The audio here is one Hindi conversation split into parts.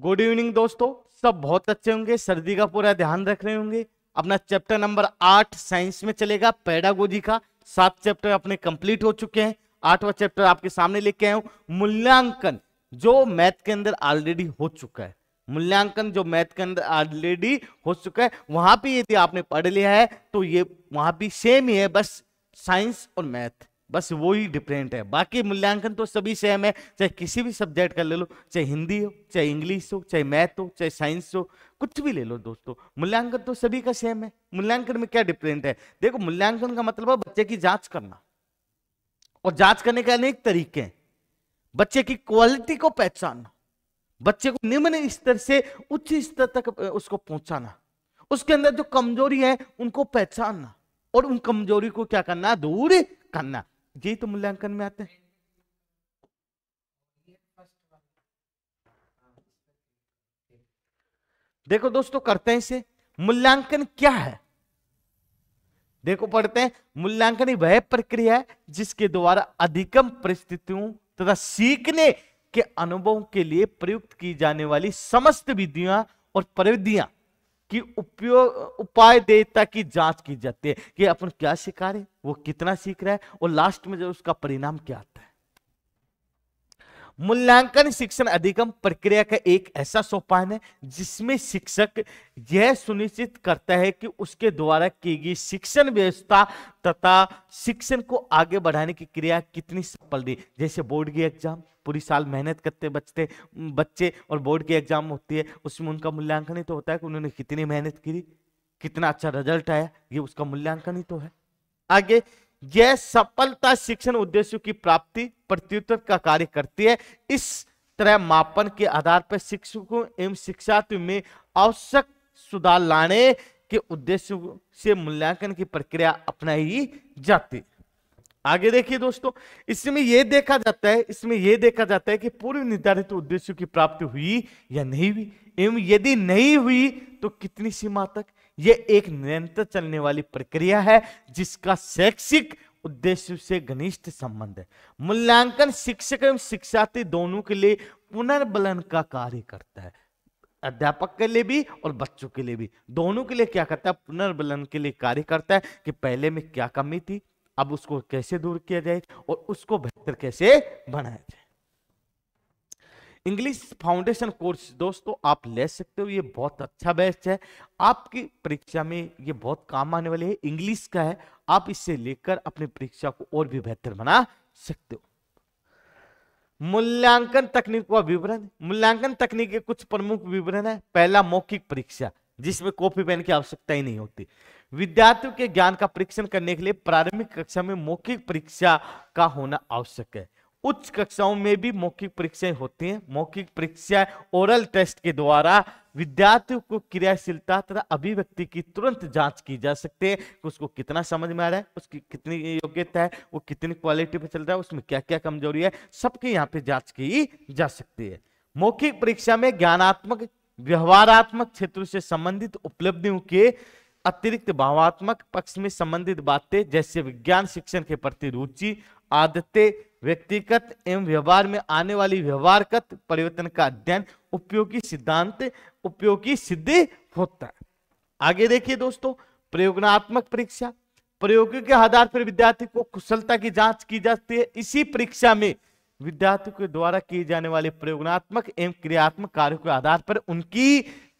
गुड इवनिंग दोस्तों सब बहुत अच्छे होंगे सर्दी का पूरा ध्यान रख रहे होंगे अपना चैप्टर नंबर आठ साइंस में चलेगा पेडागोजी का सात चैप्टर अपने कंप्लीट हो चुके हैं आठवां चैप्टर आपके सामने लेके आया हूँ मूल्यांकन जो मैथ के अंदर ऑलरेडी हो चुका है मूल्यांकन जो मैथ के अंदर ऑलरेडी हो चुका है वहां पर यदि आपने पढ़ लिया है तो ये वहां भी सेम ही है बस साइंस और मैथ बस वो ही डिफरेंट है बाकी मूल्यांकन तो सभी सेम है चाहे किसी भी सब्जेक्ट का ले लो चाहे हिंदी हो चाहे इंग्लिश हो चाहे मैथ हो चाहे साइंस हो कुछ भी ले लो दोस्तों मूल्यांकन तो सभी का सेम है मूल्यांकन में क्या डिफरेंट है देखो मूल्यांकन का मतलब है बच्चे की जांच करना और जांच करने के अनेक तरीके हैं बच्चे की क्वालिटी को पहचानना बच्चे को निम्न स्तर से उच्च स्तर तक उसको पहुंचाना उसके अंदर जो कमजोरी है उनको पहचानना और उन कमजोरी को क्या करना दूर करना जी तो मूल्यांकन में आते हैं देखो दोस्तों करते हैं इसे मूल्यांकन क्या है देखो पढ़ते हैं मूल्यांकन वह प्रक्रिया है जिसके द्वारा अधिकम परिस्थितियों तथा सीखने के अनुभव के लिए प्रयुक्त की जाने वाली समस्त विधियां और प्रविधियां कि उपयोग उपाय देता की जांच की जाती है कि अपन क्या सिखा रहे वो कितना सीख रहा है और लास्ट में जो उसका परिणाम क्या आता है मूल्यांकन शिक्षण अधिगम प्रक्रिया का एक ऐसा सोपान है जिसमें शिक्षक यह सुनिश्चित करता है कि उसके द्वारा की गई शिक्षण व्यवस्था तथा शिक्षण को आगे बढ़ाने की क्रिया कितनी सफल दी जैसे बोर्ड की एग्जाम पूरी साल मेहनत करते बचते बच्चे और बोर्ड की एग्जाम होती है उसमें उनका मूल्यांकन ही तो होता है कि उन्होंने कितनी मेहनत की कितना अच्छा रिजल्ट आया ये उसका मूल्यांकन ही तो है आगे यह सफलता शिक्षण उद्देश्यों की प्राप्ति प्रत्युत्तर का कार्य करती है इस तरह मापन के आधार पर शिक्षकों एवं शिक्षार्थियों में आवश्यक सुधार लाने के उद्देश्य से मूल्यांकन की प्रक्रिया अपनाई जाती आगे देखिए दोस्तों इसमें यह देखा जाता है इसमें यह देखा जाता है कि पूर्व निर्धारित उद्देश्यों की प्राप्ति हुई या नहीं हुई एवं यदि नहीं हुई तो कितनी सीमा तक यह एक निरंतर चलने वाली प्रक्रिया है जिसका शैक्षिक उद्देश्य से घनिष्ठ संबंध है मूल्यांकन शिक्षक एवं शिक्षार्थी दोनों के लिए पुनर्बलन का कार्य करता है अध्यापक के लिए भी और बच्चों के लिए भी दोनों के लिए क्या करता है पुनर्बलन के लिए कार्य करता है कि पहले में क्या कमी थी अब उसको कैसे दूर किया जाए और उसको बेहतर कैसे बनाया जाए इंग्लिश फाउंडेशन कोर्स दोस्तों आप ले सकते हो ये बहुत अच्छा बेस्ट है आपकी परीक्षा में ये बहुत काम आने वाले है इंग्लिश का है आप इससे लेकर अपनी परीक्षा को और भी बेहतर बना सकते हो मूल्यांकन तकनीक का विवरण मूल्यांकन तकनीक के कुछ प्रमुख विवरण है पहला मौखिक परीक्षा जिसमें कॉपी पेन की आवश्यकता ही नहीं होती विद्यार्थियों के ज्ञान का परीक्षण करने के लिए प्रारंभिक कक्षा में मौखिक परीक्षा का होना आवश्यक है उच्च कक्षाओं में भी मौखिक परीक्षाएं होती हैं मौखिक परीक्षाएं ओरल टेस्ट के द्वारा विद्यार्थियों को क्रियाशीलता तथा अभिव्यक्ति की तुरंत जांच की जा सकती है कि उसको कितना समझ में आ रहा है उसकी कितनी योग्यता है वो कितनी क्वालिटी पर चल रहा है उसमें क्या क्या कमजोरी है सबकी यहाँ पे जांच की जा सकती है मौखिक परीक्षा में ज्ञानात्मक व्यवहारात्मक क्षेत्रों से संबंधित उपलब्धियों के अतिरिक्त भावात्मक पक्ष में संबंधित बातें जैसे विज्ञान शिक्षण के प्रति रुचि आदतें व्यक्तिगत एवं व्यवहार में आने वाली व्यवहारगत परिवर्तन का अध्ययन उपयोगी सिद्धांत उपयोगी सिद्धि होता है आगे देखिए दोस्तों प्रयोगनात्मक परीक्षा प्रयोग के आधार पर विद्यार्थी को कुशलता की जांच की जाती है इसी परीक्षा में विद्यार्थी के द्वारा किए जाने वाले प्रयोगनात्मक एवं क्रियात्मक कार्यो के आधार पर उनकी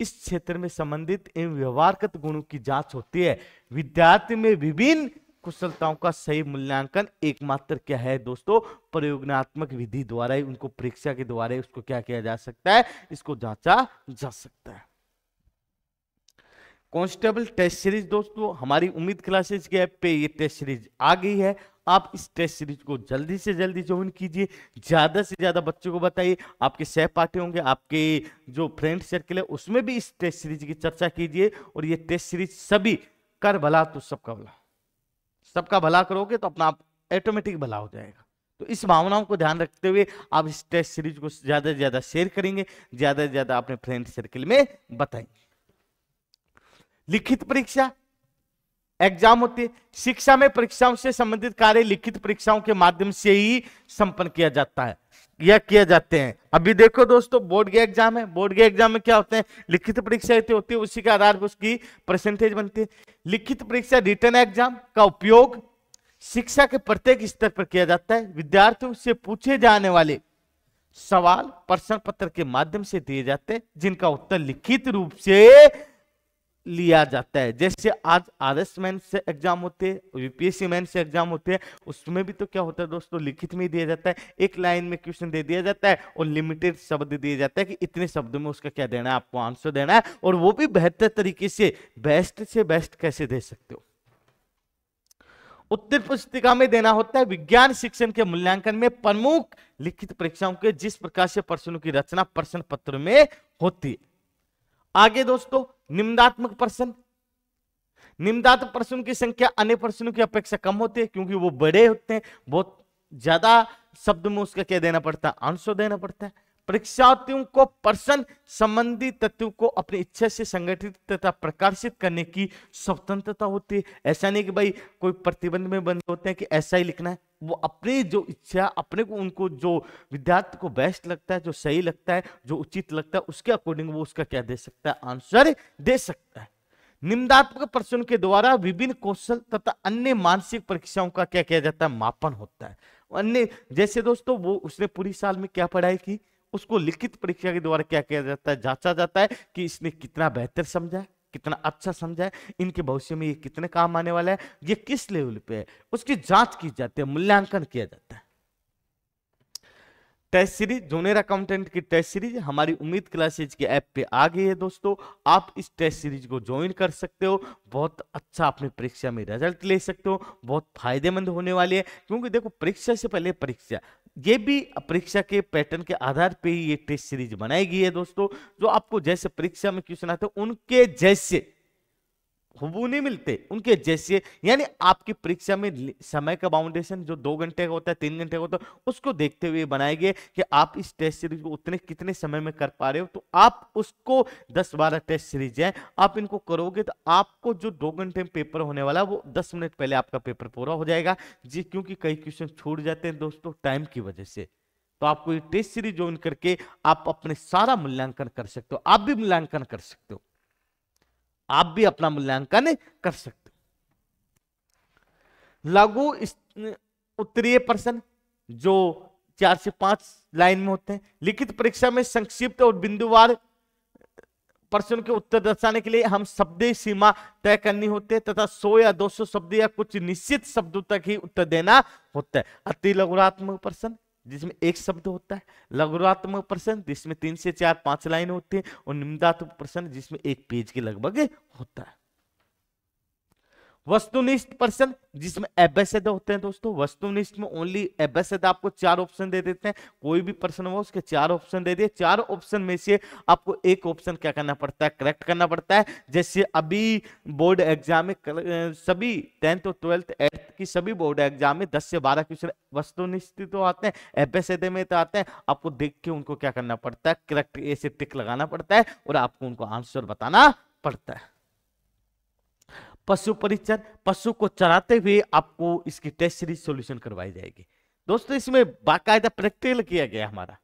इस क्षेत्र में संबंधित एवं व्यवहारगत गुणों की जांच होती है विद्यार्थी में विभिन्न कुशलताओं का सही मूल्यांकन एकमात्र क्या है दोस्तों प्रयोगनात्मक विधि द्वारा ही उनको परीक्षा के द्वारा उसको क्या किया जा सकता है इसको जांचा जा सकता है कॉन्स्टेबल टेस्ट सीरीज दोस्तों हमारी उम्मीद क्लासेज के ऐप पे ये टेस्ट सीरीज आ गई है आप इस टेस्ट सीरीज को जल्दी से जल्दी ज्वाइन कीजिए ज़्यादा से ज़्यादा बच्चों को बताइए आपके सहपाठी होंगे आपके जो फ्रेंड सर्किल है उसमें भी इस टेस्ट सीरीज की चर्चा कीजिए और ये टेस्ट सीरीज सभी कर भला तो सबका भला सबका भला करोगे तो अपना आप ऑटोमेटिक भला हो जाएगा तो इस भावनाओं को ध्यान रखते हुए आप इस टेस्ट सीरीज को ज्यादा से ज्यादा शेयर करेंगे ज्यादा से ज्यादा अपने फ्रेंड सर्किल में बताएंगे लिखित परीक्षा एग्जाम होती है शिक्षा में परीक्षाओं से संबंधित कार्य लिखित परीक्षाओं के माध्यम से ही संपन्न किया जाता है यह किए जाते हैं अभी देखो दोस्तों बोर्ड के एग्जाम है बोर्ड के एग्जाम में क्या होते हैं लिखित परीक्षा होती है उसी के आधार पर उसकी परसेंटेज बनती है लिखित परीक्षा रिटर्न एग्जाम का उपयोग शिक्षा के प्रत्येक स्तर पर किया जाता है विद्यार्थियों से पूछे जाने वाले सवाल प्रश्न पत्र के माध्यम से दिए जाते हैं जिनका उत्तर लिखित रूप से लिया जाता है जैसे आज आर एस मैन से एग्जाम होते हैं यूपीएससी मैन से एग्जाम होते हैं उसमें भी तो क्या होता है दोस्तों लिखित में दिया जाता है एक लाइन में क्वेश्चन दे दिया जाता है और लिमिटेड शब्द दिया जाता है कि इतने शब्दों में उसका क्या देना है आपको आंसर देना है और वो भी बेहतर तरीके से बेस्ट से बेस्ट कैसे दे सकते हो उत्तर पुस्तिका में देना होता है विज्ञान शिक्षण के मूल्यांकन में प्रमुख लिखित परीक्षाओं के जिस प्रकार से प्रश्नों की रचना प्रश्न पत्र में होती है आगे दोस्तों निम्नात्मक प्रश्न निम्नात्मक प्रश्नों की संख्या अन्य प्रश्नों की अपेक्षा कम होती है क्योंकि वो बड़े होते हैं बहुत ज्यादा शब्द में उसका क्या देना पड़ता है आंसर देना पड़ता है परीक्षार्थियों को प्रश्न संबंधी तत्वों को अपनी इच्छा से संगठित तथा प्रकाशित करने की स्वतंत्रता होती है ऐसा नहीं कि भाई कोई प्रतिबंध में बंद होते हैं कि ऐसा ही लिखना है वो अपने जो इच्छा अपने को उनको जो विद्यार्थी को बेस्ट लगता है जो सही लगता है जो उचित लगता है उसके अकॉर्डिंग वो उसका क्या दे सकता है आंसर दे सकता है निम्नात्मक प्रश्न के द्वारा विभिन्न कौशल तथा अन्य मानसिक परीक्षाओं का क्या किया जाता है मापन होता है अन्य जैसे दोस्तों वो उसने पूरी साल में क्या पढ़ाई की उसको लिखित परीक्षा के द्वारा क्या किया जाता है जांचा जाता है कि इसने कितना बेहतर समझा है कितना अच्छा समझा है इनके भविष्य में ये कितने काम आने वाला है ये किस लेवल पे है उसकी जांच की जाती है मूल्यांकन किया जाता है टेस्ट सीरीज जोनेर अकाउंटेंट की टेस्ट सीरीज हमारी उम्मीद क्लासेज के ऐप पे आ गई है दोस्तों आप इस टेस्ट सीरीज को ज्वाइन कर सकते हो बहुत अच्छा अपने परीक्षा में रिजल्ट ले सकते हो बहुत फायदेमंद होने वाली है क्योंकि देखो परीक्षा से पहले परीक्षा ये भी परीक्षा के पैटर्न के आधार पे ही ये टेस्ट सीरीज बनाई गई है दोस्तों जो आपको जैसे परीक्षा में क्वेश्चन आते हैं उनके जैसे वो नहीं मिलते उनके जैसे यानी आपकी परीक्षा में समय का बाउंडेशन जो दो घंटे का होता है तीन घंटे का होता है उसको देखते हुए बनाए गए कि आप इस टेस्ट सीरीज को उतने कितने समय में कर पा रहे हो तो आप उसको दस बारह टेस्ट सीरीज है आप इनको करोगे तो आपको जो दो घंटे में पेपर होने वाला वो दस मिनट पहले आपका पेपर पूरा हो जाएगा जी क्योंकि कई क्वेश्चन छूट जाते हैं दोस्तों टाइम की वजह से तो आपको ये टेस्ट सीरीज ज्वाइन करके आप अपने सारा मूल्यांकन कर सकते हो आप भी मूल्यांकन कर सकते हो आप भी अपना मूल्यांकन कर सकते हो लघु उत्तरीय प्रश्न जो चार से पांच लाइन में होते हैं लिखित परीक्षा में संक्षिप्त और बिंदुवार प्रश्न के उत्तर दर्शाने के लिए हम शब्द सीमा तय करनी होती है तथा 100 या 200 शब्द या कुछ निश्चित शब्दों तक ही उत्तर देना होता है अति लघुरात्मक प्रश्न जिसमें एक शब्द होता है लघुरात्मक प्रश्न जिसमें तीन से चार पांच लाइन होती है और निम्दात्मक प्रश्न जिसमें एक पेज के लगभग होता है वस्तुनिष्ठ प्रश्न जिसमें एबेसद होते हैं दोस्तों वस्तुनिष्ठ में ओनली एबेसद आपको चार ऑप्शन दे देते हैं कोई भी पर्सन हो उसके चार ऑप्शन दे दिए चार ऑप्शन में से आपको एक ऑप्शन क्या करना पड़ता है करेक्ट करना पड़ता है जैसे अभी बोर्ड एग्जाम में सभी टेंथ और ट्वेल्थ एट्थ की सभी बोर्ड एग्जाम में दस से बारह क्वेश्चन वस्तुनिष्ठ तो आते हैं एबेसद में तो आते हैं आपको देख के उनको क्या करना पड़ता है करेक्ट ऐसे टिक लगाना पड़ता है और आपको उनको आंसर बताना पड़ता है पशु परिचर पशु को चराते हुए आपको इसकी टेस्ट सीरीज सोल्यूशन करवाई जाएगी दोस्तों इसमें बाकायदा प्रैक्टिकल किया गया हमारा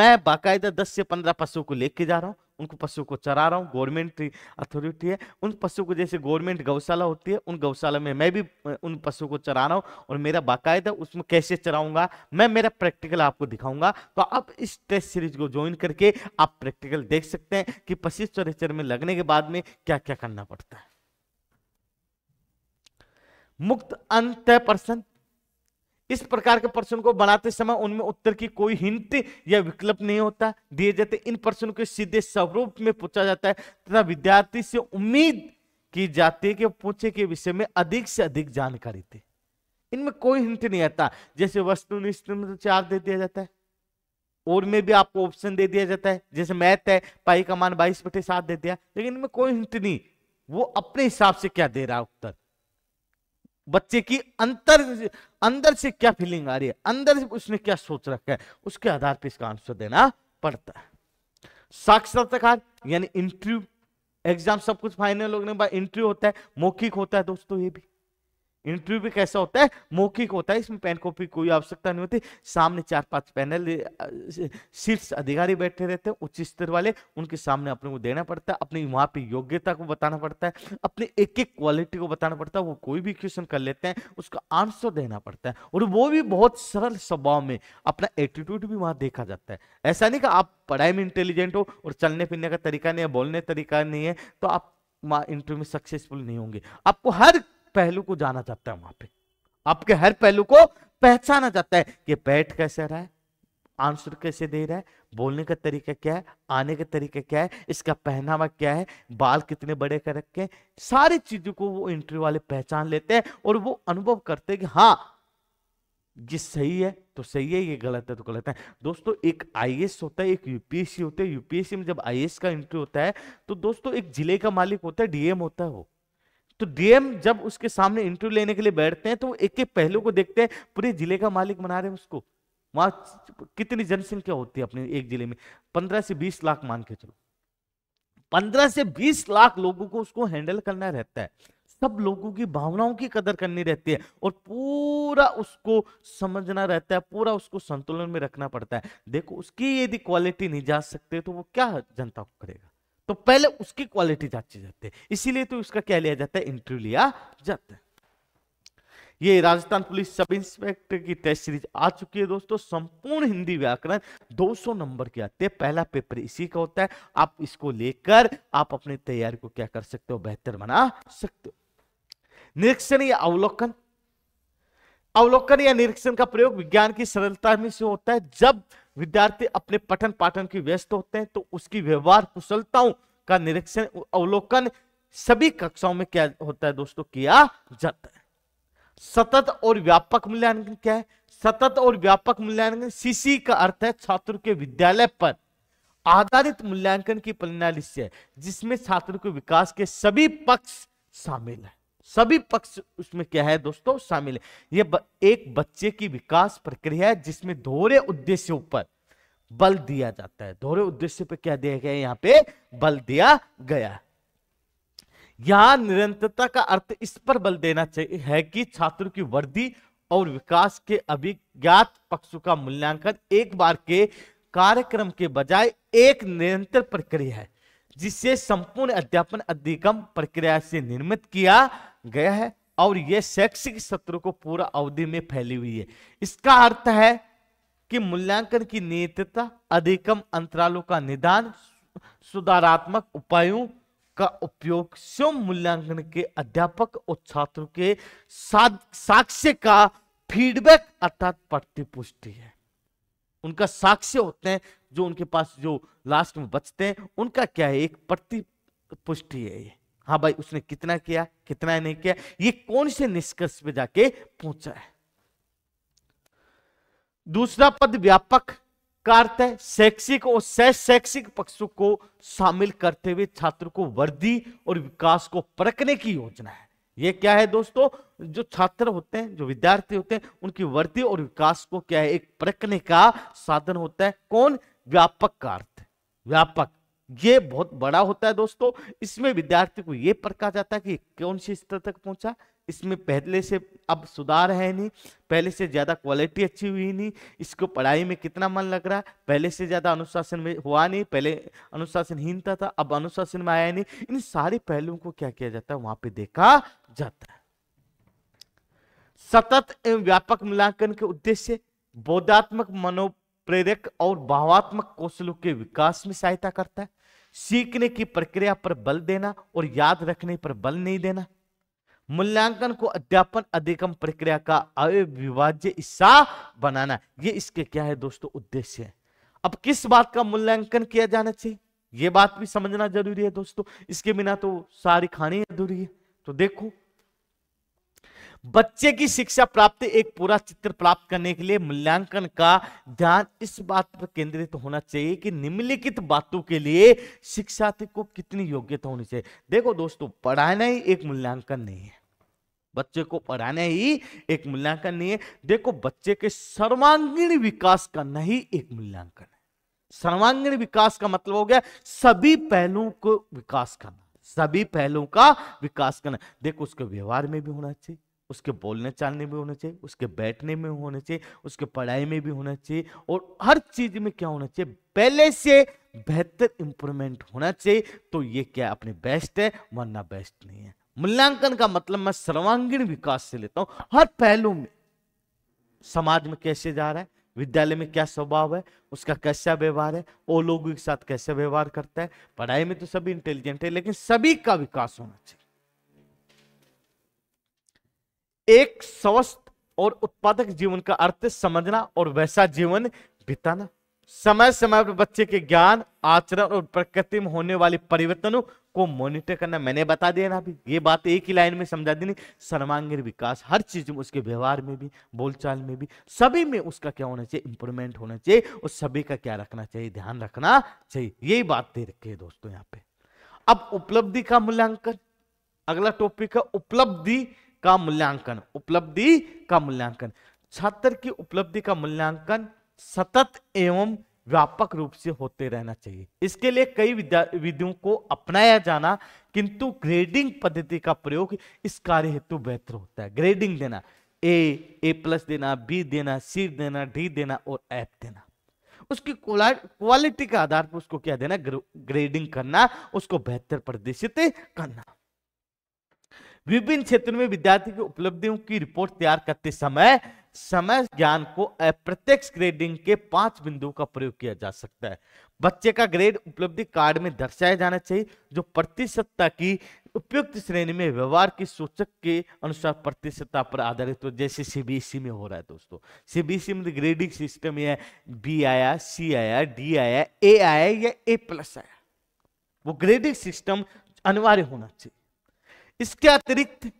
मैं बाकायदा 10 से 15 पशु को लेके जा रहा हूँ उनको पशु को चरा रहा हूँ गवर्नमेंट अथॉरिटी है उन पशु को जैसे गवर्नमेंट गौशाला होती है उन गौशाला में मैं भी उन पशु को चरा रहा हूँ और मेरा बाकायदा उसमें कैसे चराऊंगा मैं मेरा प्रैक्टिकल आपको दिखाऊंगा तो आप इस टेस्ट सीरीज को ज्वाइन करके आप प्रैक्टिकल देख सकते हैं कि पशु चरिचर में लगने के बाद में क्या क्या करना पड़ता है मुक्त अंत प्रश्न इस प्रकार के प्रश्न को बनाते समय उनमें उत्तर की कोई हिंट या विकल्प नहीं होता दिए जाते इन प्रश्नों के सीधे स्वरूप में पूछा जाता है तथा विद्यार्थी से उम्मीद की जाती है कि पूछे के विषय में अधिक से अधिक जानकारी दे इनमें कोई हिंट नहीं आता जैसे वस्तु तो चार दे दिया जाता है और में भी आपको ऑप्शन दे दिया जाता है जैसे मैथ है पाई का मान बाईस बटे सात दे दिया लेकिन इनमें कोई हिंट नहीं वो अपने हिसाब से क्या दे रहा है उत्तर बच्चे की अंतर अंदर से क्या फीलिंग आ रही है अंदर से उसने क्या सोच रखा है उसके आधार पर इसका आंसर देना पड़ता है साक्षरता यानी इंटरव्यू एग्जाम सब कुछ फाइनल होने के बाद इंटरव्यू होता है मौखिक होता है दोस्तों ये भी इंटरव्यू भी कैसा होता है मौखिक होता है इसमें पेन कॉपी कोई आवश्यकता नहीं होती सामने चार पांच पैनल शीर्ष अधिकारी बैठे रहते हैं उच्च स्तर वाले उनके सामने अपने को देना पड़ता है अपनी वहां पे योग्यता को बताना पड़ता है अपने एक एक क्वालिटी को बताना पड़ता है वो कोई भी क्वेश्चन कर लेते हैं उसका आंसर देना पड़ता है और वो भी बहुत सरल स्वभाव में अपना एटीट्यूड भी वहां देखा जाता है ऐसा नहीं कि आप पढ़ाई में इंटेलिजेंट हो और चलने फिरने का तरीका नहीं है बोलने तरीका नहीं है तो आप इंटरव्यू में सक्सेसफुल नहीं होंगे आपको हर पहलू को जाना जाता है वहां पे आपके हर पहलू को पहचाना जाता है कि बैठ कैसे रहा है आंसर कैसे दे रहा है बोलने का तरीका क्या है आने का तरीका क्या है इसका पहनावा क्या है बाल कितने बड़े कर रखे सारी चीजों को वो इंटरव्यू वाले पहचान लेते हैं और वो अनुभव करते हैं कि हाँ ये सही है तो सही है ये गलत है तो गलत है दोस्तों एक आईएएस होता है एक यूपीएससी होता है यूपीएससी में जब आईएएस का इंटरव्यू होता है तो दोस्तों एक जिले का मालिक होता है डीएम होता है वो तो डीएम जब उसके सामने इंटरव्यू लेने के लिए बैठते हैं तो वो एक एक पहलू को देखते हैं पूरे जिले का मालिक बना रहे हैं उसको वहां कितनी जनसंख्या होती है अपने एक जिले में पंद्रह से बीस लाख मान के चलो पंद्रह से बीस लाख लोगों को उसको हैंडल करना रहता है सब लोगों की भावनाओं की कदर करनी रहती है और पूरा उसको समझना रहता है पूरा उसको संतुलन में रखना पड़ता है देखो उसकी यदि क्वालिटी नहीं जा सकते तो वो क्या जनता को करेगा तो पहले उसकी क्वालिटी जांची जाती है इसीलिए तो उसका क्या लिया जाता है इंटरव्यू लिया जाता है ये राजस्थान पुलिस सब इंस्पेक्टर की टेस्ट सीरीज आ चुकी है दोस्तों संपूर्ण हिंदी व्याकरण 200 नंबर की आते है पहला पेपर इसी का होता है आप इसको लेकर आप अपनी तैयारी को क्या कर सकते हो बेहतर बना सकते हो निरीक्षण या अवलोकन अवलोकन या निरीक्षण का प्रयोग विज्ञान की सरलता में से होता है जब विद्यार्थी अपने पठन पाठन की व्यस्त होते हैं तो उसकी व्यवहार कुशलताओं का निरीक्षण अवलोकन सभी कक्षाओं में क्या होता है दोस्तों किया जाता है सतत और व्यापक मूल्यांकन क्या है सतत और व्यापक मूल्यांकन सीसी का अर्थ है छात्र के विद्यालय पर आधारित मूल्यांकन की प्रणाली से जिसमें छात्र के विकास के सभी पक्ष शामिल है सभी पक्ष उसमें क्या है दोस्तों शामिल है यह एक बच्चे की विकास प्रक्रिया है जिसमें दोहरे उद्देश्यों पर बल दिया जाता है दोहरे उद्देश्य पर क्या दिया गया यहाँ पे बल दिया गया यहां निरंतरता का अर्थ इस पर बल देना चाहिए है कि छात्र की वृद्धि और विकास के अभिज्ञात पक्षों का मूल्यांकन एक बार के कार्यक्रम के बजाय एक निरंतर प्रक्रिया है जिसे संपूर्ण अध्यापन अधिगम प्रक्रिया से निर्मित किया गया है और यह शैक्षिक सत्र को पूरा अवधि में फैली हुई है इसका अर्थ है कि मूल्यांकन की नियतता अधिकम अंतरालों का निदान सुधारात्मक उपायों का उपयोग स्वयं मूल्यांकन के अध्यापक और छात्रों के साक्ष्य का फीडबैक अर्थात प्रतिपुष्टि है उनका साक्ष्य होते हैं जो उनके पास जो लास्ट में बचते हैं उनका क्या है एक प्रति पुष्टि है ये हाँ भाई उसने कितना किया कितना नहीं किया ये कौन से निष्कर्ष पे जाके पहुंचा है दूसरा पद व्यापक कार्त है शैक्षिक और सैक्षिक शैक्षिक पक्षों को शामिल करते हुए छात्र को वृद्धि और विकास को परखने की योजना है ये क्या है दोस्तों जो छात्र होते हैं जो विद्यार्थी होते हैं उनकी वृद्धि और विकास को क्या है एक परखने का साधन होता है कौन व्यापक का अर्थ व्यापक ये बहुत बड़ा होता है दोस्तों इसमें विद्यार्थी को यह परखा जाता है कि कौन सी स्तर तक पहुंचा इसमें पहले से अब सुधार है नहीं पहले से ज़्यादा क्वालिटी अच्छी हुई नहीं इसको पढ़ाई में कितना मन लग रहा है पहले से ज़्यादा अनुशासन में हुआ नहीं पहले अनुशासनहीनता था अब अनुशासन में आया नहीं इन सारे पहलुओं को क्या किया जाता है वहां पे देखा जाता है सतत एवं व्यापक मूल्यांकन के उद्देश्य बौद्धात्मक मनोप्रेरक और भावात्मक कौशलों के विकास में सहायता करता है सीखने की प्रक्रिया पर बल देना और याद रखने पर बल नहीं देना मूल्यांकन को अध्यापन अधिकम प्रक्रिया का अविभाज्य हिस्सा बनाना ये इसके क्या है दोस्तों उद्देश्य है अब किस बात का मूल्यांकन किया जाना चाहिए ये बात भी समझना जरूरी है दोस्तों इसके बिना तो सारी खानी अधूरी है तो देखो बच्चे की शिक्षा प्राप्ति एक पूरा चित्र प्राप्त करने के लिए मूल्यांकन का ध्यान इस बात पर केंद्रित होना चाहिए कि निम्नलिखित बातों के लिए शिक्षार्थी को कितनी योग्यता होनी चाहिए देखो दोस्तों पढ़ाना ही एक मूल्यांकन नहीं है बच्चे को पढ़ाना ही एक मूल्यांकन नहीं है देखो बच्चे के सर्वांगीण विकास करना ही एक मूल्यांकन है सर्वांगीण विकास का मतलब हो गया सभी पहलुओं को विकास करना सभी पहलुओं का विकास करना देखो उसके व्यवहार में भी होना चाहिए उसके बोलने चालने में होना चाहिए उसके बैठने में होना चाहिए उसके पढ़ाई में भी होना चाहिए और हर चीज में क्या होना चाहिए पहले से बेहतर इंप्रूवमेंट होना चाहिए तो ये क्या अपने बेस्ट है वरना बेस्ट नहीं है मूल्यांकन का मतलब मैं सर्वांगीण विकास से लेता हूं हर पहलू में समाज में कैसे जा रहा है विद्यालय में क्या स्वभाव है उसका कैसा व्यवहार है वो लोगों के साथ कैसे व्यवहार करता है पढ़ाई में तो सभी इंटेलिजेंट है लेकिन सभी का विकास होना चाहिए एक स्वस्थ और उत्पादक जीवन का अर्थ समझना और वैसा जीवन बिताना समय समय पर बच्चे के ज्ञान आचरण और प्रकृति में होने वाले परिवर्तनों को मॉनिटर करना मैंने बता दिया ना अभी ये बात एक ही लाइन में समझा दी नहीं सर्वांगीण विकास हर चीज में उसके व्यवहार में भी बोलचाल में भी सभी में उसका क्या होना चाहिए इंप्रूवमेंट होना चाहिए और सभी का क्या रखना चाहिए ध्यान रखना चाहिए यही बात दे रखी है दोस्तों यहाँ पे अब उपलब्धि का मूल्यांकन अगला टॉपिक है उपलब्धि का मूल्यांकन उपलब्धि का मूल्यांकन छात्र की उपलब्धि का मूल्यांकन सतत एवं व्यापक रूप से होते रहना चाहिए इसके लिए कई विधियों को अपनाया जाना किंतु ग्रेडिंग पद्धति का प्रयोग इस कार्य हेतु बेहतर होता है ग्रेडिंग देना ए ए प्लस देना बी देना सी देना डी देना और एफ देना उसकी क्वालिटी के आधार पर उसको क्या देना ग्रेडिंग करना उसको बेहतर प्रदर्शित करना विभिन्न क्षेत्र में विद्यार्थी की उपलब्धियों की रिपोर्ट तैयार करते समय समय ज्ञान को अप्रत्यक्ष ग्रेडिंग के पांच बिंदुओं का प्रयोग किया जा सकता है बच्चे का ग्रेड उपलब्धि कार्ड में दर्शाया जाना चाहिए जो प्रतिशतता की उपयुक्त श्रेणी में व्यवहार की सूचक के अनुसार प्रतिशतता पर आधारित हो जैसे सीबीएसई e में हो रहा है दोस्तों सीबीएसई e में ग्रेडिंग तो सिस्टम यह बी आया सी आया डी आया ए आया या ए प्लस आया वो ग्रेडिंग सिस्टम अनिवार्य होना चाहिए इसके अतिरिक्त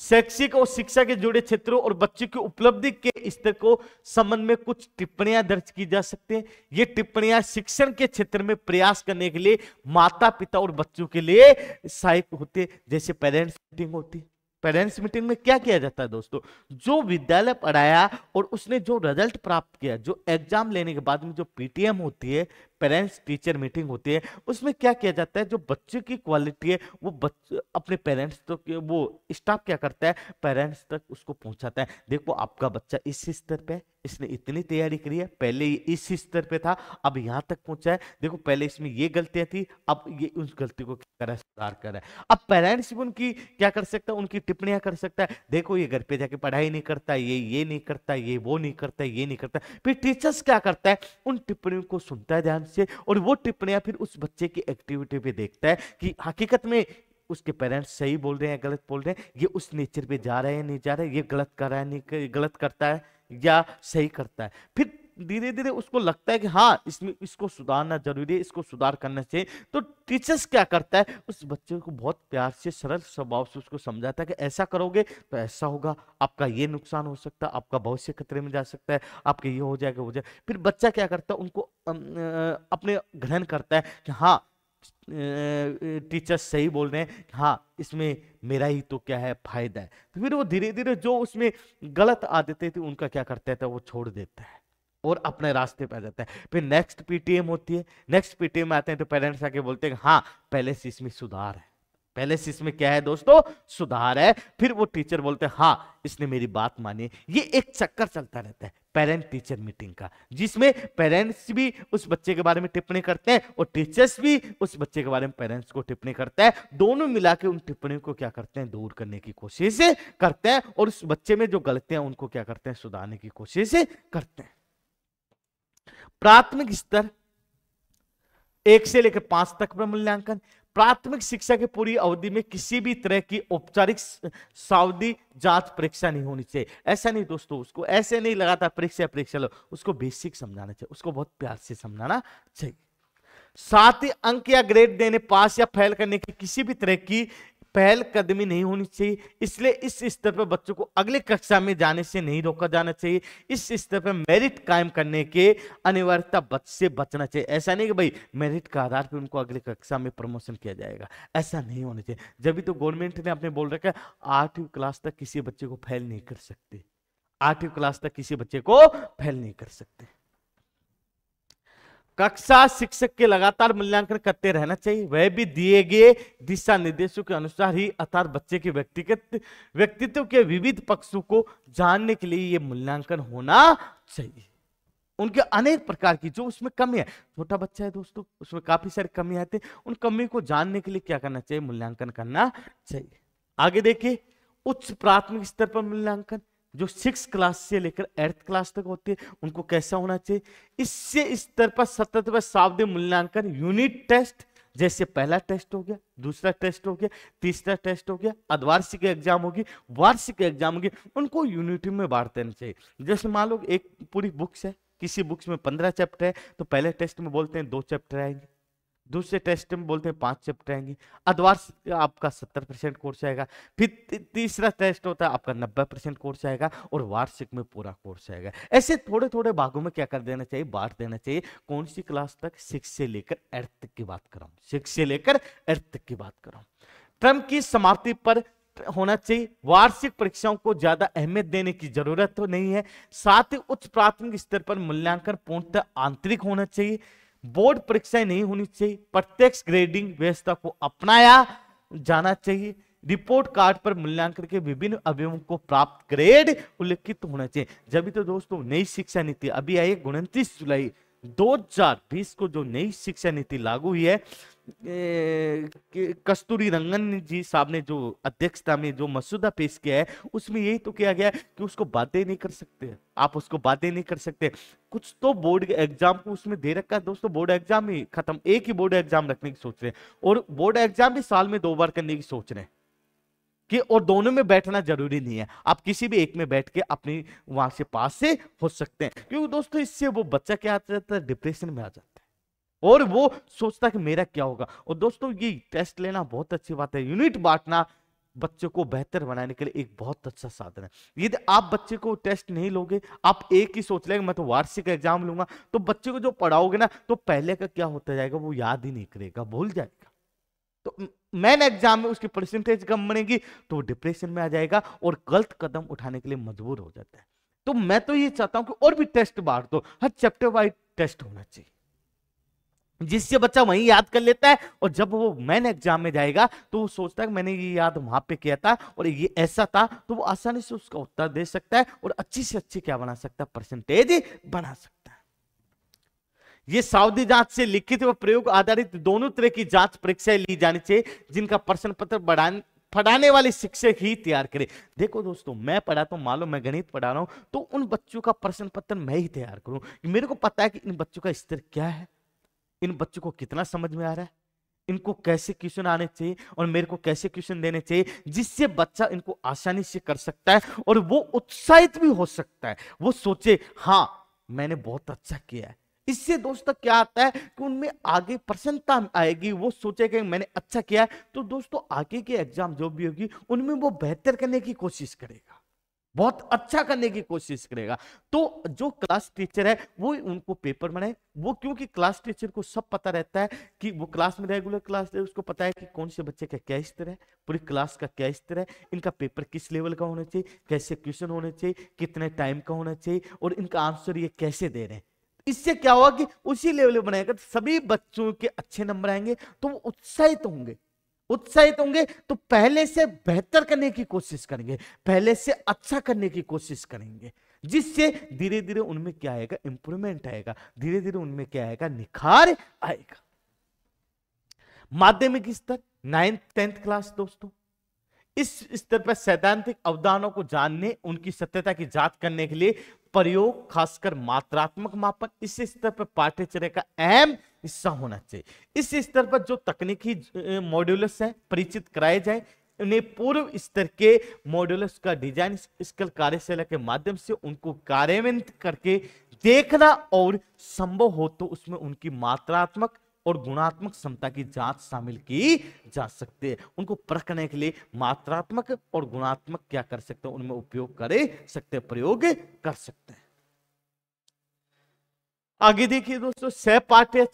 शैक्षिक और शिक्षा के जुड़े क्षेत्रों और बच्चों की उपलब्धि के स्तर को संबंध में कुछ टिप्पणियां दर्ज की जा सकती हैं ये टिप्पणियां शिक्षण के क्षेत्र में प्रयास करने के लिए माता पिता और बच्चों के लिए सहायक होते जैसे पेरेंट्स मीटिंग होती पेरेंट्स मीटिंग में क्या किया जाता है दोस्तों जो विद्यालय पढ़ाया और उसने जो रिजल्ट प्राप्त किया जो एग्जाम लेने के बाद में जो पीटीएम होती है पेरेंट्स टीचर मीटिंग होती है उसमें क्या किया जाता है जो बच्चे की क्वालिटी है वो बच्चे अपने पेरेंट्स तक तो वो स्टाफ क्या करता है पेरेंट्स तक उसको पहुंचाता है देखो आपका बच्चा इस स्तर पे इसने इतनी तैयारी करी है पहले इस स्तर पे था अब यहाँ तक पहुंचा है देखो पहले इसमें ये गलतियां थी अब ये उस गलती को क्या करें सुधार रहा है अब पेरेंट्स भी उनकी क्या कर सकता है उनकी टिप्पणियां कर सकता है देखो ये घर पे जाके पढ़ाई नहीं करता ये ये नहीं करता ये वो नहीं करता ये नहीं करता फिर टीचर्स क्या करता है उन टिप्पणियों को सुनता है ध्यान से और वो टिप्पणियां फिर उस बच्चे की एक्टिविटी पे देखता है कि हकीकत में उसके पेरेंट्स सही बोल रहे हैं गलत बोल रहे हैं ये उस नेचर पे जा रहे हैं नहीं जा रहे ये गलत कर रहा है नहीं गलत करता है या सही करता है फिर धीरे धीरे उसको लगता है कि हाँ इसमें इसको सुधारना जरूरी है इसको सुधार करना चाहिए तो टीचर्स क्या करता है उस बच्चे को बहुत प्यार से सरल स्वभाव से उसको समझाता है कि ऐसा करोगे तो ऐसा होगा आपका ये नुकसान हो सकता है आपका भविष्य खतरे में जा सकता है आपके ये हो जाएगा हो जाएगा फिर बच्चा क्या करता है उनको अपने ग्रहण करता है कि हाँ टीचर्स सही बोल रहे हैं हाँ इसमें मेरा ही तो क्या है फायदा है तो फिर वो धीरे धीरे जो उसमें गलत आदतें थी उनका क्या करता है तो वो छोड़ देता है और अपने रास्ते पर आ जाता है फिर नेक्स्ट पीटीएम होती है नेक्स्ट पीटीएम आते हैं तो पेरेंट्स आके बोलते हैं हाँ पहले से इसमें सुधार है पहले से इसमें क्या है दोस्तों सुधार है फिर वो टीचर बोलते हैं हाँ इसने मेरी बात मानी ये एक चक्कर चलता रहता है पेरेंट टीचर मीटिंग का जिसमें पेरेंट्स भी उस बच्चे के बारे में टिप्पणी करते हैं और टीचर्स भी उस बच्चे के बारे में पेरेंट्स को टिप्पणी करते हैं दोनों मिला के उन टिप्पणियों को क्या करते हैं दूर करने की कोशिश करते हैं और उस बच्चे में जो गलतियां उनको क्या करते हैं सुधारने की कोशिश करते हैं प्राथमिक स्तर एक से लेकर पांच तक पर मूल्यांकन प्राथमिक शिक्षा की पूरी अवधि में किसी भी तरह की औपचारिक सावधि जांच परीक्षा नहीं होनी चाहिए ऐसा नहीं दोस्तों उसको ऐसे नहीं लगातार परीक्षा परीक्षा लो उसको बेसिक समझाना चाहिए उसको बहुत प्यार से समझाना चाहिए साथ ही अंक या ग्रेड देने पास या फेल करने की किसी भी तरह की पहल कदमी नहीं होनी चाहिए इसलिए इस स्तर पर बच्चों को अगले कक्षा में जाने से नहीं रोका जाना चाहिए इस स्तर पर मेरिट कायम करने के अनिवार्यता बच से बचना चाहिए ऐसा नहीं कि भाई मेरिट का आधार पर उनको अगले कक्षा में प्रमोशन किया जाएगा ऐसा नहीं होना चाहिए जब भी तो गवर्नमेंट ने अपने बोल रखा है आठवीं क्लास तक किसी बच्चे को फैल नहीं कर सकते आठवीं क्लास तक किसी बच्चे को फैल नहीं कर सकते कक्षा शिक्षक के लगातार मूल्यांकन करते रहना चाहिए वह भी दिए गए दिशा निर्देशों के अनुसार ही अर्थात बच्चे के व्यक्तिगत व्यक्तित्व के विविध पक्षों को जानने के लिए ये मूल्यांकन होना चाहिए उनके अनेक प्रकार की जो उसमें कमी है छोटा बच्चा है दोस्तों उसमें काफी सारी कमी आते हैं उन कमी को जानने के लिए क्या करना चाहिए मूल्यांकन करना चाहिए आगे देखिए उच्च प्राथमिक स्तर पर मूल्यांकन जो सिक्स क्लास से लेकर एट्थ क्लास तक होती है उनको कैसा होना चाहिए इससे इस स्तर पर सतत व शाब्द मूल्यांकन यूनिट टेस्ट जैसे पहला टेस्ट हो गया दूसरा टेस्ट हो गया तीसरा टेस्ट हो गया अधवार्षिक एग्जाम होगी वार्षिक एग्जाम होगी उनको यूनिट में बांट देना चाहिए जैसे मान लो एक पूरी बुक्स है किसी बुक्स में पंद्रह चैप्टर है तो पहले टेस्ट में बोलते हैं दो चैप्टर आएंगे दूसरे टेस्ट में बोलते हैं पांच चैप्टर आएंगे अदवार आपका सत्तर परसेंट कोर्स आएगा फिर तीसरा टेस्ट होता है आपका नब्बे परसेंट कोर्स आएगा और वार्षिक में पूरा कोर्स आएगा ऐसे थोड़े थोड़े भागों में क्या कर देना चाहिए बांट देना चाहिए कौन सी क्लास तक सिक्स से लेकर एर्थ तक की बात करो सिक्स से लेकर एर्थ तक की बात करो ट्रम की समाप्ति पर होना चाहिए वार्षिक परीक्षाओं को ज्यादा अहमियत देने की जरूरत तो नहीं है साथ ही उच्च प्राथमिक स्तर पर मूल्यांकन पूर्णतः आंतरिक होना चाहिए बोर्ड परीक्षाएं नहीं होनी चाहिए प्रत्यक्ष ग्रेडिंग व्यवस्था को अपनाया जाना चाहिए रिपोर्ट कार्ड पर मूल्यांकन के विभिन्न अवयवों को प्राप्त ग्रेड उल्लेखित होना चाहिए जब तो दोस्तों नई शिक्षा नीति अभी आई है उनतीस जुलाई 2020 को जो नई शिक्षा नीति लागू हुई है कस्तूरी रंगन जी साहब ने जो अध्यक्षता में जो मसूदा पेश किया है उसमें यही तो किया गया कि उसको बातें नहीं कर सकते आप उसको बातें नहीं कर सकते कुछ तो बोर्ड एग्जाम को उसमें दे रखा है दोस्तों बोर्ड एग्जाम ही खत्म एक ही बोर्ड एग्जाम रखने की सोच रहे हैं और बोर्ड एग्जाम भी साल में दो बार करने की सोच रहे हैं कि और दोनों में बैठना जरूरी नहीं है आप किसी भी एक में बैठ के अपनी वहां से पास से हो सकते हैं क्योंकि दोस्तों इससे वो बच्चा क्या आ जाता है डिप्रेशन में आ जाता है और वो सोचता कि मेरा क्या होगा और दोस्तों ये टेस्ट लेना बहुत अच्छी बात है यूनिट बांटना बच्चों को बेहतर बनाने के लिए एक बहुत अच्छा साधन है यदि आप बच्चे को टेस्ट नहीं लोगे आप एक ही सोच लेंगे मैं तो वार्षिक एग्जाम लूंगा तो बच्चे को जो पढ़ाओगे ना तो पहले का क्या होता जाएगा वो याद ही नहीं करेगा भूल जाएगा तो मैन एग्जाम में उसकी परसेंटेज कम बनेगी तो वो डिप्रेशन में आ जाएगा और गलत कदम उठाने के लिए मजबूर हो जाता है तो मैं तो ये चाहता हूँ कि और भी टेस्ट बांट दो हर चैप्टर वाइज टेस्ट होना चाहिए जिससे बच्चा वही याद कर लेता है और जब वो मैन एग्जाम में जाएगा तो वो सोचता है मैंने ये याद वहां पे किया था और ये ऐसा था तो वो आसानी से उसका उत्तर दे सकता है और अच्छी से अच्छी क्या बना सकता है परसेंटेज बना सकता है ये सावधि जांच से लिखित व प्रयोग आधारित दोनों तरह की जांच परीक्षाएं ली जानी चाहिए जिनका प्रश्न पत्र बढ़ाने पढ़ाने वाले शिक्षक ही तैयार करे देखो दोस्तों मैं पढ़ाता तो, हूँ लो मैं गणित पढ़ा रहा हूँ तो उन बच्चों का प्रश्न पत्र मैं ही तैयार करूं मेरे को पता है कि इन बच्चों का स्तर क्या है इन बच्चों को कितना समझ में आ रहा है इनको कैसे क्वेश्चन आने चाहिए और मेरे को कैसे क्वेश्चन देने चाहिए जिससे बच्चा इनको आसानी से कर सकता है और वो उत्साहित भी हो सकता है वो सोचे हाँ मैंने बहुत अच्छा किया है इससे दोस्तों क्या आता है कि उनमें आगे प्रसन्नता आएगी वो सोचेगा मैंने अच्छा किया है तो दोस्तों आगे के एग्जाम जो भी होगी उनमें वो बेहतर करने की कोशिश करेगा बहुत अच्छा करने की कोशिश करेगा तो जो क्लास टीचर है वो उनको पेपर बनाए वो क्योंकि क्लास टीचर को सब पता रहता है कि वो क्लास में रेगुलर क्लास है उसको पता है कि कौन से बच्चे का क्या स्तर है पूरी क्लास का क्या स्तर है इनका पेपर किस लेवल का होना चाहिए कैसे क्वेश्चन होने चाहिए कितने टाइम का होना चाहिए और इनका आंसर ये कैसे दे रहे हैं इससे क्या होगा कि उसी लेवल बनाएगा तो सभी बच्चों के अच्छे नंबर आएंगे तो वो उत्साहित होंगे उत्साहित होंगे तो पहले से बेहतर करने की कोशिश करेंगे पहले से अच्छा करने की कोशिश करेंगे जिससे धीरे धीरे उनमें क्या आएगा इंप्रूवमेंट आएगा धीरे धीरे उनमें क्या आएगा निखार आएगा माध्यमिक स्तर नाइन्थ टेंथ क्लास दोस्तों इस स्तर पर सैद्धांतिक अवधानों को जानने उनकी सत्यता की जांच करने के लिए प्रयोग खासकर मात्रात्मक मापन इस स्तर पर पाठ्यचर्य का अहम हिस्सा होना चाहिए इस स्तर पर जो तकनीकी मॉड्यूल्स है परिचित कराए जाए उन्हें पूर्व स्तर के मॉड्यूल्स का डिजाइन स्कल कार्यशाला के माध्यम से उनको कार्यान्वित करके देखना और संभव हो तो उसमें उनकी मात्रात्मक और गुणात्मक क्षमता की जांच शामिल की जा सकती है उनको परखने के लिए मात्रात्मक और गुणात्मक क्या कर सकते हैं उनमें उपयोग करे सकते प्रयोग कर सकते हैं आगे देखिए दोस्तों सह पाठ्य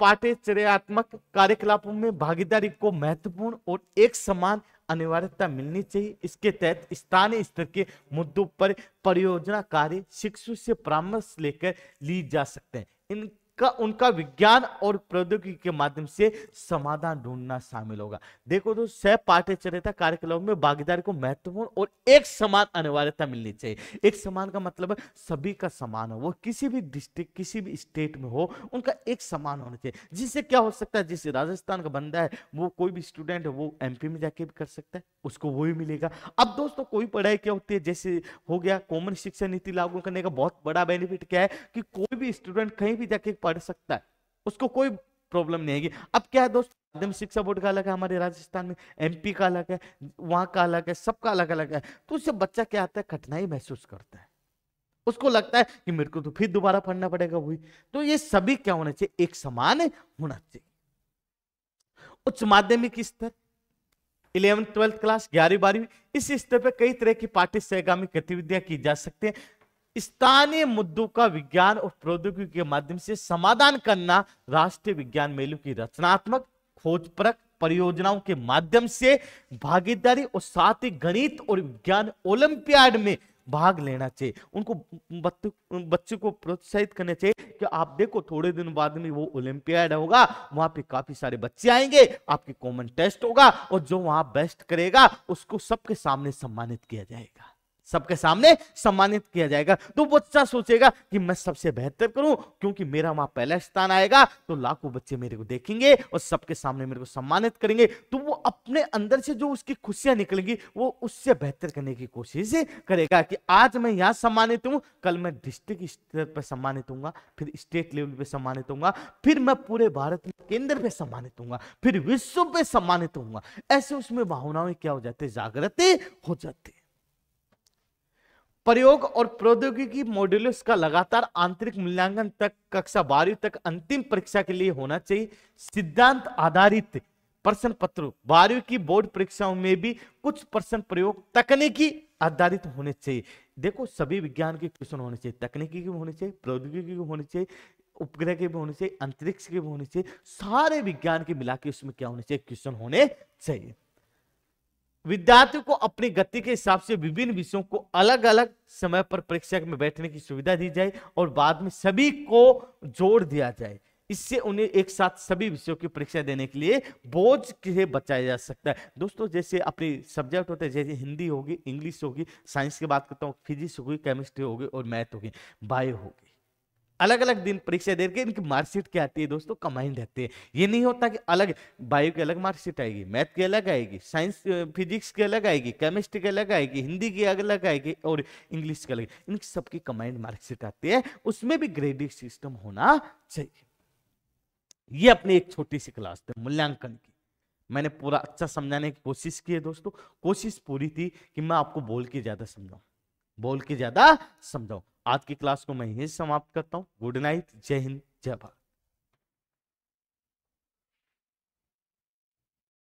पाठ्यचर्यात्मक कार्यकलापों में भागीदारी को महत्वपूर्ण और एक समान अनिवार्यता मिलनी चाहिए इसके तहत स्थानीय स्तर के मुद्दों पर परियोजना कार्य शिक्षु से परामर्श लेकर ली जा सकते हैं इन इसका उनका विज्ञान और प्रौद्योगिकी के माध्यम से समाधान ढूंढना शामिल होगा देखो तो सह पाठ्यचर्यता कार्यक्रम में भागीदारी को महत्वपूर्ण और एक समान अनिवार्यता मिलनी चाहिए एक समान का मतलब सभी का समान हो वो किसी भी डिस्ट्रिक्ट किसी भी स्टेट में हो उनका एक समान होना चाहिए जिससे क्या हो सकता है जिससे राजस्थान का बंदा है वो कोई भी स्टूडेंट है वो एमपी में जाके भी कर सकता है उसको वो वही मिलेगा अब दोस्तों कोई पढ़ाई क्या होती है जैसे हो गया कॉमन शिक्षा नीति लागू करने का बहुत बड़ा बेनिफिट क्या है कि कोई भी स्टूडेंट कहीं भी जाके पढ़ पढ़ सकता है उसको कोई प्रॉब्लम नहीं आएगी अब क्या है दोस्त माध्यमिक शिक्षा बोर्ड का अलग है हमारे राजस्थान में एमपी का अलग है वहां का अलग है सबका अलग अलग है तो उससे बच्चा क्या आता है कठिनाई महसूस करता है उसको लगता है कि मेरे को तो फिर दोबारा पढ़ना पड़ेगा वही तो ये सभी क्या होना चाहिए एक समान होना चाहिए उच्च माध्यमिक स्तर इलेवन ट्वेल्थ क्लास ग्यारहवीं बारहवीं इस स्तर पर कई तरह की पाठ्य सहगामी गतिविधियां की जा सकती है स्थानीय मुद्दों का विज्ञान और प्रौद्योगिकी के माध्यम से समाधान करना राष्ट्रीय विज्ञान मेलों की रचनात्मक खोजपरक परियोजनाओं के माध्यम से भागीदारी और साथ ही गणित और विज्ञान ओलंपियाड में भाग लेना चाहिए उनको बच्चों को प्रोत्साहित करना चाहिए कि आप देखो थोड़े दिन बाद में वो ओलंपियाड होगा वहां पे काफी सारे बच्चे आएंगे आपके कॉमन टेस्ट होगा और जो वहां बेस्ट करेगा उसको सबके सामने सम्मानित किया जाएगा सबके सामने सम्मानित किया जाएगा तो बच्चा सोचेगा कि मैं सबसे बेहतर करूं क्योंकि मेरा वहां पहला स्थान आएगा तो लाखों बच्चे मेरे को देखेंगे और सबके सामने मेरे को सम्मानित करेंगे तो वो अपने अंदर से जो उसकी खुशियां निकलेंगी वो उससे बेहतर करने की कोशिश करेगा कि आज मैं यहाँ सम्मानित हूँ कल मैं डिस्ट्रिक्ट स्तर पर सम्मानित हूँ फिर स्टेट लेवल पर सम्मानित हूँ फिर मैं पूरे भारत में केंद्र पर सम्मानित हूँ फिर विश्व पर सम्मानित हूँ ऐसे उसमें भावनाएं क्या हो जाते जागृत हो जाते प्रयोग और प्रौद्योगिकी मॉड्यूल्स का लगातार आंतरिक मूल्यांकन तक कक्षा बारहवीं तक अंतिम परीक्षा के लिए होना चाहिए सिद्धांत आधारित प्रश्न पत्र बारहवीं की बोर्ड परीक्षाओं में भी कुछ प्रश्न प्रयोग तकनीकी आधारित होने चाहिए देखो सभी विज्ञान के क्वेश्चन होने चाहिए तकनीकी के होने चाहिए प्रौद्योगिकी के होने चाहिए उपग्रह के भी होने चाहिए अंतरिक्ष के भी होने चाहिए सारे विज्ञान के मिला के उसमें क्या होने चाहिए क्वेश्चन होने चाहिए विद्यार्थियों को अपनी गति के हिसाब से विभिन्न विषयों को अलग अलग समय पर परीक्षा में बैठने की सुविधा दी जाए और बाद में सभी को जोड़ दिया जाए इससे उन्हें एक साथ सभी विषयों की परीक्षा देने के लिए बोझ के बचाया जा सकता है दोस्तों जैसे अपने सब्जेक्ट होते हैं जैसे हिंदी होगी इंग्लिश होगी साइंस की बात करता हूँ फिजिक्स होगी केमिस्ट्री होगी और मैथ होगी बायो होगी अलग अलग दिन परीक्षा दे के इनकी मार्कशीट क्या आती है दोस्तों कमाइंड रहती है ये नहीं होता कि अलग बायो की अलग मार्कशीट आएगी मैथ की अलग आएगी साइंस फिजिक्स की अलग आएगी केमिस्ट्री की अलग आएगी हिंदी की अलग आएगी और इंग्लिश की अलग इनकी सबकी कमाइंड मार्कशीट आती है उसमें भी ग्रेडिंग सिस्टम होना चाहिए ये अपनी एक छोटी सी क्लास थे मूल्यांकन की मैंने पूरा अच्छा समझाने की कोशिश की है दोस्तों कोशिश पूरी थी कि मैं आपको बोल के ज्यादा समझाऊ बोल के ज्यादा समझाओ आज की क्लास को मैं यही समाप्त करता हूँ गुड नाइट जय हिंद जय भारत